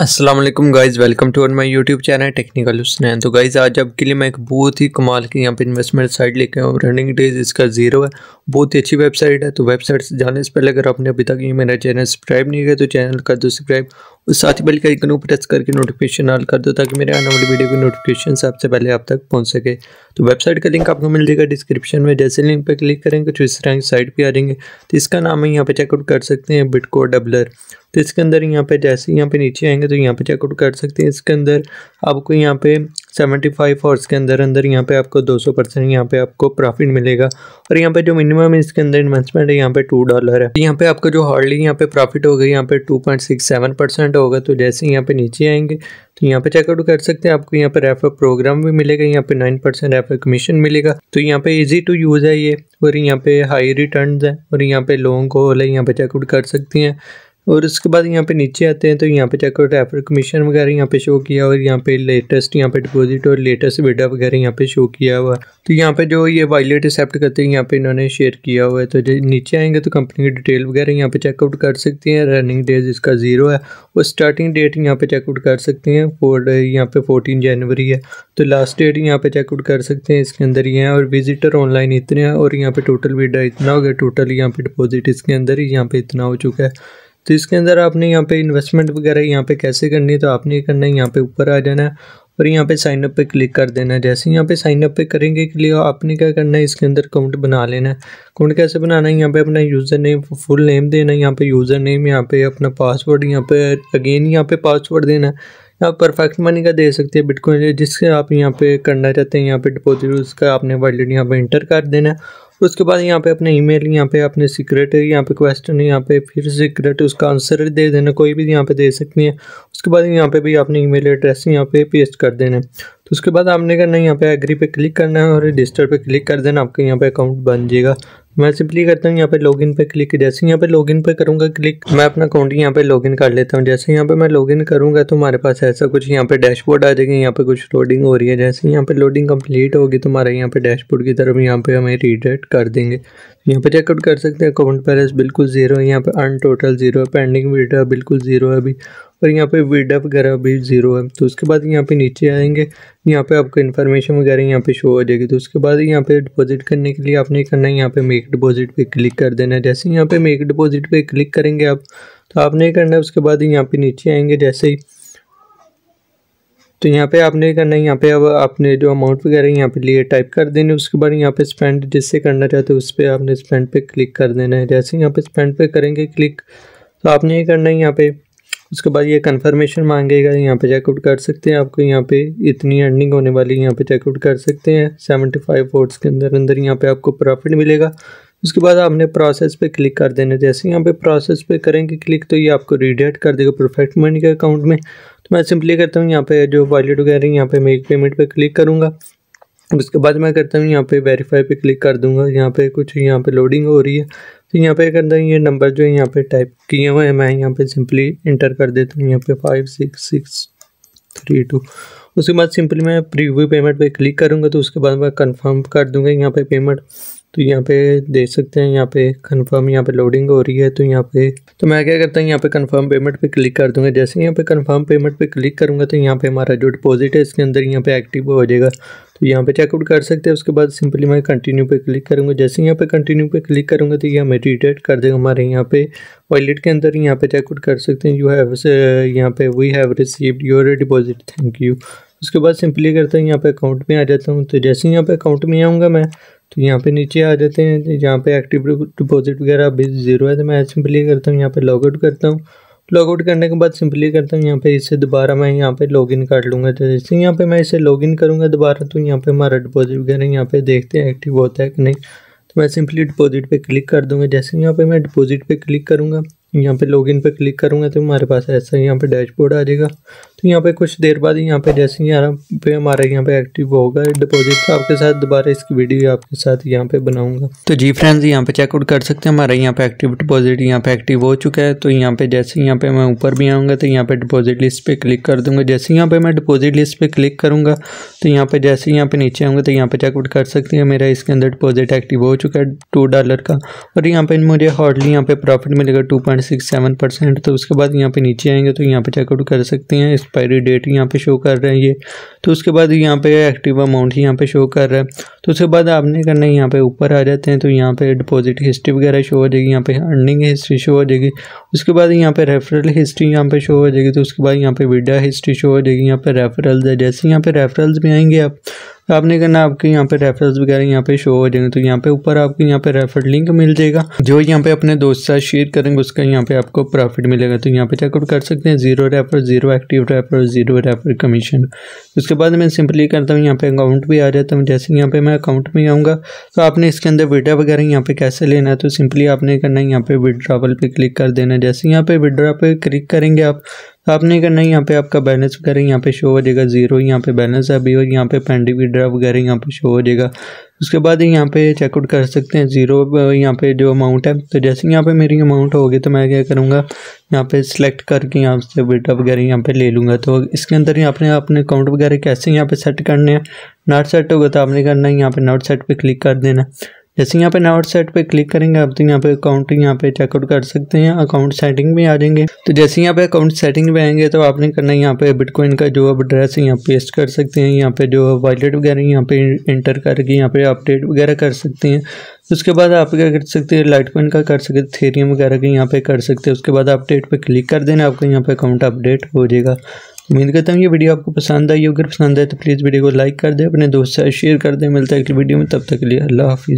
Aslam guys welcome to uh my YouTube channel Technical Hussnain तो guys आज आपके लिए मैं एक बहुत ही कमाल की यहाँ पे इन्वेस्टमेंट साइट लेके आऊँ रनिंग डेज इसका ज़ीरो है बहुत ही अच्छी वेबसाइट है तो वेबसाइट से जाने से पहले अगर आपने अभी तक ये मेरा चैनल सब्सक्राइब नहीं किया तो चैनल का दो सब्सक्राइब उस साथ ही बेल के आइकन को प्रेस करके नोटिफिकेशन ऑल कर दो ताकि मेरे आने वाली वीडियो की नोटिफिकेशन सबसे पहले आप तक पहुंच सके तो वेबसाइट का लिंक आपको मिल जाएगा डिस्क्रिप्शन में जैसे लिंक पर क्लिक करेंगे कुछ तो इस तरह की साइट पर आ जाएंगे तो इसका नाम है यहाँ पर चेकआउट कर सकते हैं बिटको डबलर तो इसके अंदर यहाँ पे जैसे यहाँ पे नीचे आएंगे तो यहाँ पे चेकआउट कर सकते हैं इसके अंदर आपको यहाँ पे सेवेंटी फाइव और के अंदर अंदर यहाँ पे आपको दो सौ परसेंट यहाँ पे आपको प्रॉफिट मिलेगा और यहाँ पे जो मिनिमम इसके अंदर इन्वेस्टमेंट है यहाँ पे टू डॉलर है यहाँ पे आपको जो हार्डली यहाँ पे प्रॉफिट होगा यहाँ पे two point six seven percent होगा तो जैसे यहाँ पे नीचे आएंगे तो यहाँ पे चेकआउट कर सकते हैं आपको यहाँ पे रेफर प्रोग्राम भी मिलेगा यहाँ पे नाइन परसेंट रेफर कमीशन मिलेगा तो यहाँ पे इजी टू यूज़ है ये और यहाँ पे हाई रिटर्न है और यहाँ पे लॉन्ग कॉल है यहाँ पे चेकआउट कर सकती हैं और उसके बाद यहाँ पे नीचे आते हैं तो यहाँ पे चेकआउट एफर कमीशन वगैरह यहाँ पे शो किया और यहाँ पे लेटेस्ट यहाँ पे डिपॉजिट और लेटेस्ट वीडा वगैरह यहाँ पे शो किया हुआ तो यहाँ पे जो ये वाइलेट एक्सेप्ट करते हैं यहाँ पे इन्होंने शेयर किया हुआ है तो नीचे आएंगे तो कंपनी की डिटेल वगैरह यहाँ पे चेकआउट कर सकते हैं रनिंग डेज इसका जीरो है और स्टार्टिंग डेट यहाँ पे चेकआउट कर सकते हैं फोर यहाँ पे फोर्टीन जनवरी है तो लास्ट डेट यहाँ पे चेकआउट कर सकते हैं इसके अंदर ये है और विजिटर ऑनलाइन इतने हैं और यहाँ पे टोटल वीडा इतना हो गया टोटल यहाँ पे डिपॉजिट इसके अंदर ही यहाँ पे इतना हो चुका है तो इसके अंदर आपने यहाँ पे इन्वेस्टमेंट वगैरह यहाँ पे कैसे करनी है तो आपने ये करना है यहाँ पे ऊपर आ जाना है और यहाँ पे साइन अप पे क्लिक कर देना है जैसे यहाँ पे साइन अप पे करेंगे लिए आपने क्या करना है इसके अंदर अकाउंट बना लेना है अकाउंट कैसे बनाना है यहाँ पे अपना यूज़र नेम फुल नेम देना है यहाँ पे यूज़र नेम यहाँ पे अपना पासवर्ड यहाँ पे अगेन यहाँ पे पासवर्ड देना है आप परफेक्ट मनी का दे सकते हैं बिटकॉइन जिससे आप यहाँ पे करना चाहते हैं यहाँ पे डिपॉजिट उसका आपने वॉलेट यहाँ पे इंटर कर देना है उसके बाद यहाँ पे अपने ईमेल यहाँ पे अपने सीक्रेट यहाँ पे क्वेश्चन यहाँ पे फिर सीक्रेट उसका आंसर दे देना कोई भी यहाँ पे दे सकती है उसके बाद यहाँ पे भी आपने ईमेल एड्रेस यहाँ पे पेस्ट कर देना तो उसके बाद आपने करना यहाँ पे एग्री पे क्लिक करना है और रजिस्टर पे क्लिक कर देना आपका यहाँ पे अकाउंट बन जाएगा मैं सिंपली करता हूँ यहाँ पे लॉगिन पे क्लिक जैसे यहाँ पे लॉगिन पे करूँगा क्लिक मैं अपना अकाउंट यहाँ पे लॉगिन कर लेता हूँ जैसे यहाँ पे मैं लॉगिन करूँगा तो हमारे पास ऐसा कुछ यहाँ पे डैशबोर्ड आ जाएगी यहाँ पे कुछ लोडिंग हो रही है जैसे यहाँ पे लोडिंग कम्प्लीट होगी तो हमारे यहाँ पे डैशबोर्ड की तरफ यहाँ पे हमें रीडेट कर देंगे यहाँ पे चेकआउट कर सकते हैं अकाउंट बैलेंस बिल्कुल जीरो है यहाँ पे अन टोटल जीरो है पेंडिंग वीडा बिल्कुल जीरो है अभी और यहाँ पे वीडा वगैरह भी जीरो है तो उसके बाद यहाँ पे नीचे आएंगे यहाँ पे आपको इन्फॉर्मेशन वगैरह यहाँ पे शो हो जाएगी तो उसके बाद यहाँ पे डिपॉजिट करने के लिए आपने करना है यहाँ पे मेक मेक डिपॉजिट पे क्लिक कर देना है जैसे यहाँ पे मेक डिपॉजिट पे क्लिक करेंगे आप तो आपने करना है उसके बाद यहाँ पे नीचे आएंगे जैसे ही तो यहाँ पे आपने करना है यहाँ पे अब आपने जो अमाउंट वगैरह यहाँ पे लिए टाइप कर देने उसके बाद यहाँ पे स्पेंड जिससे करना चाहते हो उस पर आपने स्पेंड पे क्लिक कर देना है जैसे यहाँ पे स्पेंड पे करेंगे क्लिक तो आपने ये करना है यहाँ पे उसके बाद ये कंफर्मेशन मांगेगा यहाँ पे चेकआउट कर सकते हैं आपको यहाँ पे इतनी अर्निंग होने वाली यहाँ पे चेकआउट कर सकते हैं सेवेंटी फाइव वोट्स के अंदर अंदर यहाँ पे आपको प्रॉफिट मिलेगा उसके बाद आपने प्रोसेस पे क्लिक कर देना जैसे यहाँ पे प्रोसेस पे करेंगे क्लिक तो ये आपको रीडायरेक्ट कर देगा परफेक्ट मनी के अकाउंट में तो मैं सिंपली करता हूँ यहाँ पे जो वॉलेट वगैरह यहाँ पे मेक पेमेंट पे क्लिक करूँगा उसके बाद मैं करता हूँ यहाँ पे वेरीफाई पे क्लिक कर दूँगा यहाँ पे कुछ यहाँ पे लोडिंग हो रही है तो यहाँ पे कर दें ये नंबर जो यहाँ पे टाइप किए हुए हैं मैं यहाँ पे सिंपली इंटर कर देता हूँ यहाँ पे five six six three two उसके बाद सिंपली मैं प्रीव्यू पेमेंट पे क्लिक करूँगा तो उसके बाद मैं कंफर्म कर दूँगा यहाँ पे पेमेंट तो यहाँ पे देख सकते हैं यहाँ पे कंफर्म यहाँ पे लोडिंग हो रही है तो यहाँ पे तो मैं क्या करता हूँ यहाँ पे कंफर्म पेमेंट पे क्लिक कर दूंगा जैसे यहाँ पे कंफर्म पेमेंट पे क्लिक करूँगा तो यहाँ पे हमारा जो डिपॉजिट है इसके अंदर यहाँ पे एक्टिव हो जाएगा तो यहाँ पे चेकआउट कर सकते हैं उसके बाद सिंपली मैं कंटिन्यू पे क्लिक करूँगा जैसे यहाँ पे कंटिन्यू पे क्लिक करूँगा तो ये हमें रिटेट कर देगा हमारे यहाँ पे वॉलेट के अंदर यहाँ पे चेकआउट कर सकते हैं यू हैव यहाँ पे we have received your deposit thank you उसके बाद सिंपली करते हैं यहाँ पे अकाउंट में आ जाता हूँ तो जैसे ही यहाँ पे अकाउंट में आऊँगा मैं तो यहाँ पे नीचे आ जाते हैं यहाँ पे एक्टिव डिपॉजिट वगैरह अभी ज़ीरो है तो मैं सिंपली करता हूँ यहाँ पे लॉग आउट करता हूँ लॉग आउट करने के बाद सिंपली करता हूँ यहाँ पे इसे दोबारा मैं यहाँ पे इन कर लूँगा तो जैसे यहाँ पे मैं इसे लॉगिन करूँगा दोबारा तो यहाँ पे हमारा डिपॉजिट वगैरह यहाँ पे देखते हैं एक्टिव होता है कि नहीं तो मैं सिंपली डिपॉजिट पे क्लिक कर दूँगा जैसे यहाँ पे मैं डिपॉजिट पे क्लिक करूँगा यहाँ पे लॉगिन पे क्लिक करूँगा तो हमारे पास ऐसा यहाँ पे डैशबोर्ड आ जाएगा तो यहाँ पे कुछ देर बाद यहाँ पे जैसे ही यहाँ पे हमारा यहाँ पे एक्टिव होगा डिपॉजिट तो आपके साथ दोबारा इसकी वीडियो आपके साथ यहाँ पे बनाऊंगा तो जी फ्रेंड्स यहाँ पे चेकआउट कर सकते हैं हमारा यहाँ पे एक्टिव डिपॉजिट यहाँ पे एक्टिव हो चुका है तो यहाँ पे जैसे यहाँ पे मैं ऊपर भी आऊँगा तो यहाँ पे डिपॉजिट लिस्ट पे क्लिक कर दूंगा जैसे यहाँ पे मैं डिपॉजिट लिस्ट पे क्लिक करूँगा तो यहाँ पे जैसे यहाँ पे नीचे आऊँगा तो यहाँ पे चेकआउट कर सकते हैं मेरा इसके अंदर डिपॉजिट एक्टिव हो चुका है टू डॉलर का और यहाँ पे मुझे हार्डली यहाँ पे प्रॉफिट मिलेगा two point six seven percent तो उसके बाद यहाँ पे नीचे आएंगे तो यहाँ पे चेकआउट कर सकते हैं इस एक्सपायरी डेट यहाँ पे शो कर रहे हैं ये तो उसके बाद यहाँ पे एक्टिव अमाउंट यहाँ पे शो कर रहा है तो उसके बाद आपने करना है यहाँ पे ऊपर आ जाते हैं तो यहाँ पे डिपॉजिट हिस्ट्री वगैरह शो हो जाएगी यहाँ पे अर्निंग हिस्ट्री शो हो जाएगी उसके बाद यहाँ पे रेफरल हिस्ट्री यहाँ पे शो हो जाएगी तो उसके बाद यहाँ पे विडा हिस्ट्री शो हो जाएगी यहाँ पे रेफरल्स है जैसे यहाँ पे रेफरल्स में आएंगे आप आपने करना आपके यहाँ पे रेफरल्स वगैरह यहाँ पे शो हो जाएंगे तो यहाँ पे ऊपर आपको यहाँ पे रेफर लिंक मिल जाएगा जो यहाँ पे अपने दोस्त साथ शेयर करेंगे उसका यहाँ पे आपको प्रॉफिट मिलेगा तो यहाँ पे चेकआउट कर सकते हैं zero refer zero active refer zero refer commission उसके बाद मैं सिंपली करता हूँ यहाँ पे अकाउंट भी आ जाता हूँ जैसे यहाँ पे मैं अकाउंट में आऊँगा तो आपने इसके अंदर विड्रा वगैरह यहाँ पे कैसे लेना है तो सिंपली आपने करना है यहाँ पे विड्रावल पे क्लिक कर देना जैसे यहाँ पे विड्रा पे क्लिक करेंगे आप आपने करना है यहाँ पे आपका बैलेंस वगैरह यहाँ पे शो हो जाएगा जीरो यहाँ पे बैलेंस अभी और यहाँ पे पेंडी विड्रा वगैरह यहाँ पे शो हो जाएगा उसके बाद यहाँ पे चेकआउट कर सकते हैं ज़ीरो यहाँ पे जो अमाउंट है तो जैसे यहाँ पे मेरी अमाउंट होगी तो मैं क्या करूँगा यहाँ पे सिलेक्ट करके यहाँ से विड्रा वगैरह यहाँ पे ले लूँगा तो इसके अंदर यहाँ पे अपने अकाउंट वगैरह कैसे यहाँ पे सेट करने हैं नॉट सेट होगा तो आपने करना है यहाँ पे नॉट सेट पर क्लिक कर देना जैसे यहाँ पे नाउट सेट पे क्लिक करेंगे आप तो यहाँ पे अकाउंट यहाँ पे चेकआउट कर सकते हैं अकाउंट सेटिंग में आ जाएंगे तो जैसे यहाँ पे अकाउंट सेटिंग में आएंगे तो आपने करना है यहाँ पे बिटकॉइन का जो अब एड्रेस है यहाँ पेस्ट कर सकते हैं यहाँ पे जो वॉलेट वगैरह यहाँ पे इंटर करके यहाँ पे अपडेट वगैरह कर सकते हैं उसके बाद आप क्या कर सकते हैं लाइट कॉइन का कर सकते थेरियम वगैरह के यहाँ पे कर सकते हैं उसके बाद अपडेट पर क्लिक कर देना आपका यहाँ पे अकाउंट अपडेट हो जाएगा उम्मीद करता हूँ ये वीडियो आपको पसंद आई अगर पसंद आए तो प्लीज़ वीडियो को लाइक कर दें अपने दोस्त से शेयर कर दें मिलता है अगली वीडियो में तब तक के लिए अल्लाह हाफिज़